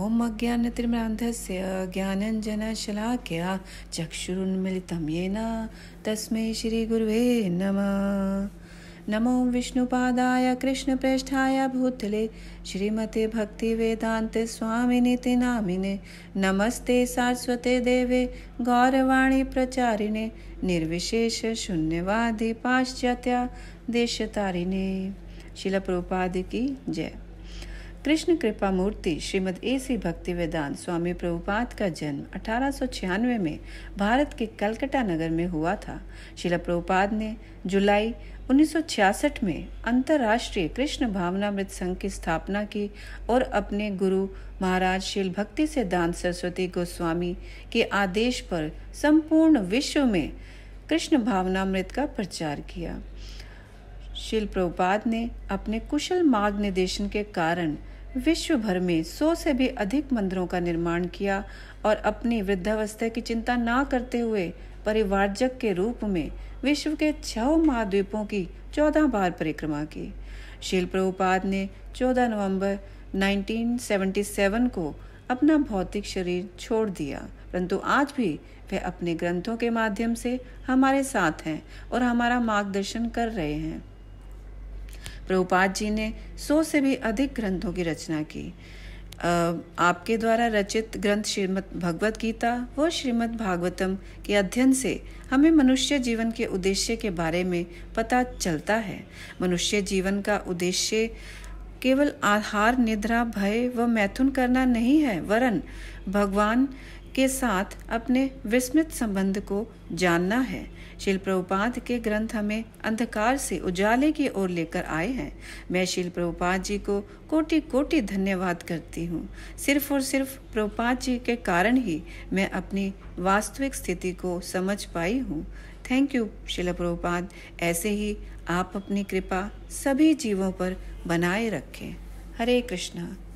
ॐ ज्ञानंजन शलाक्या चक्षुरुन्मिलितं तस्म श्री श्रीगुरुवे नम नमो विष्णुपादाय कृष्णप्रेष्ठाय भूतले श्रीमते भक्तिवेदान्तस्वामिनिति नामिने नमस्ते सारस्वते देवे गौरवाणी प्रचारिणे निर्विशेषशून्यवादि पाश्चात्या तारिणे शिलप्रोपाद की जय कृष्ण कृपा मूर्ति श्रीमद ए सी भक्ति वेदांत स्वामी प्रभुपाद का जन्म अठारह में भारत के कलकत्ता नगर में हुआ था शिला प्रभुपाद ने जुलाई 1966 में अंतर्राष्ट्रीय कृष्ण भावनामृत संघ की स्थापना की और अपने गुरु महाराज शिल भक्ति से दान सरस्वती गोस्वामी के आदेश पर संपूर्ण विश्व में कृष्ण भावनामृत का प्रचार किया शिल प्रभुपाद ने अपने कुशल मार्ग निर्देशन के कारण विश्व भर में सौ से भी अधिक मंदिरों का निर्माण किया और अपनी वृद्धावस्था की चिंता ना करते हुए परिवारजक के रूप में विश्व के छह महाद्वीपों की चौदह बार परिक्रमा की शिल प्रभुपाद ने 14 नवंबर 1977 को अपना भौतिक शरीर छोड़ दिया परंतु आज भी वह अपने ग्रंथों के माध्यम से हमारे साथ हैं और हमारा मार्गदर्शन कर रहे हैं प्रभुपाद जी ने सौ से भी अधिक ग्रंथों की रचना की आपके द्वारा रचित ग्रंथ श्रीमद् भगवत गीता व श्रीमद् भागवतम के अध्ययन से हमें मनुष्य जीवन के उद्देश्य के बारे में पता चलता है मनुष्य जीवन का उद्देश्य केवल आहार निद्रा भय व मैथुन करना नहीं है वरन भगवान के साथ अपने विस्मित संबंध को जानना है शिल प्रभुपाद के ग्रंथ हमें अंधकार से उजाले की ओर लेकर आए हैं मैं शिल प्रभुपाद जी को कोटि कोटि धन्यवाद करती हूँ सिर्फ और सिर्फ प्रभुपाद जी के कारण ही मैं अपनी वास्तविक स्थिति को समझ पाई हूँ थैंक यू शिल प्रभुपाद ऐसे ही आप अपनी कृपा सभी जीवों पर बनाए रखें हरे कृष्णा